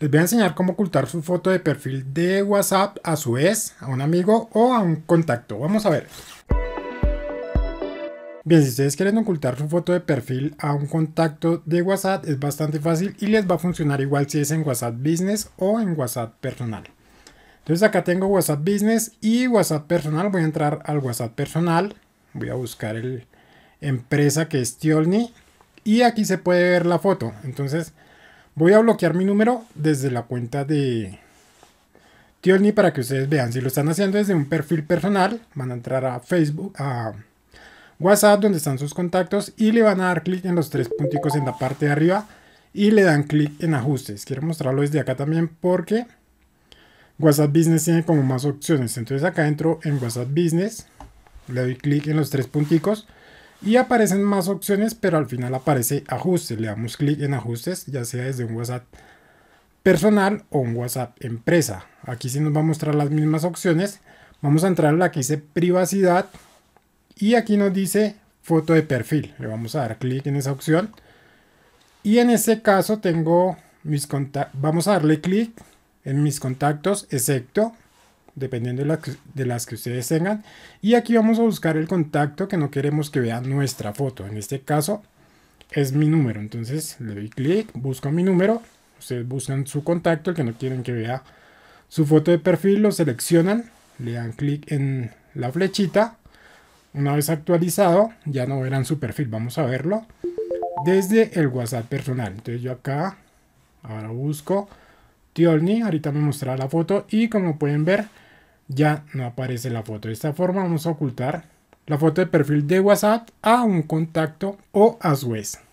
Les voy a enseñar cómo ocultar su foto de perfil de WhatsApp a su ex, a un amigo o a un contacto. Vamos a ver. Bien, si ustedes quieren ocultar su foto de perfil a un contacto de WhatsApp es bastante fácil y les va a funcionar igual si es en WhatsApp Business o en WhatsApp personal. Entonces acá tengo WhatsApp Business y WhatsApp personal. Voy a entrar al WhatsApp personal. Voy a buscar el empresa que es Tiolni y aquí se puede ver la foto. Entonces Voy a bloquear mi número desde la cuenta de Tiolni para que ustedes vean. Si lo están haciendo desde un perfil personal, van a entrar a Facebook, a WhatsApp, donde están sus contactos, y le van a dar clic en los tres punticos en la parte de arriba y le dan clic en ajustes. Quiero mostrarlo desde acá también porque WhatsApp Business tiene como más opciones. Entonces acá entro en WhatsApp Business, le doy clic en los tres punticos y aparecen más opciones, pero al final aparece ajustes. Le damos clic en ajustes, ya sea desde un WhatsApp personal o un WhatsApp empresa. Aquí sí nos va a mostrar las mismas opciones. Vamos a entrar en la que dice privacidad y aquí nos dice foto de perfil. Le vamos a dar clic en esa opción. Y en este caso tengo mis Vamos a darle clic en mis contactos, excepto dependiendo de, las que ustedes tengan. Y aquí vamos a buscar el contacto que no queremos que vea nuestra foto. En este caso es mi número. Entonces le doy clic, busco mi número. Ustedes buscan su contacto, el que no quieren que vea su foto de perfil, lo seleccionan, le dan clic en la flechita. Una vez actualizado, ya no verán su perfil. Vamos a verlo desde el WhatsApp personal. Entonces yo acá, ahora busco Tiolni, ahorita me mostrará la foto y como pueden ver, ya no aparece la foto. De esta forma vamos a ocultar la foto de perfil de WhatsApp a un contacto o a su vez.